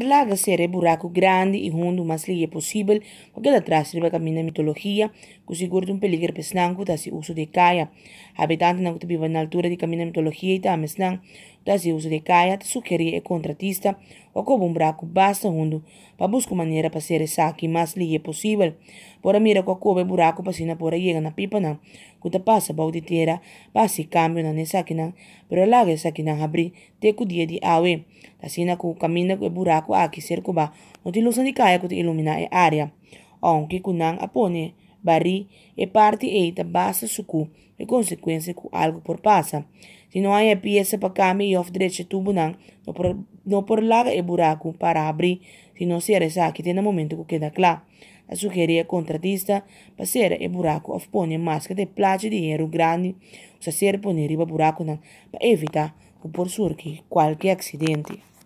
Laga seré buraco grande y hondo más es posible, porque atrás camino camina mitología, que seguro un peligro pesnanco da si uso de calla. Habitantes no viven en altura de camina mitología y también das eus de caiat sucheri e contratista o cob un bracu basta hundu pa busco maniera pa sere saki mas li e posibel por amira qua cove buracu pa sina no pora llega na pipa na no. cu ta passa pa auditiera pa si cambio na no ne saki na pero la ge saki na abri te cu die di awe la sina cu camina cu buracu a ki ser cu ba no ti lusa di caia cu ti ilumina e aria onki cu nan apone barri e parte eita da base suku e consequência que algo por passa. Se não há pieza para caminho of direito tubo não, não por, não por larga e buraco para abrir, se não se reza que tem no momento que queda clá A sugeria contratista para ser e buraco of põe máscara de plata de dinheiro grande, o ser põe riba buraco não, para evitar o por surgir qualquer acidente.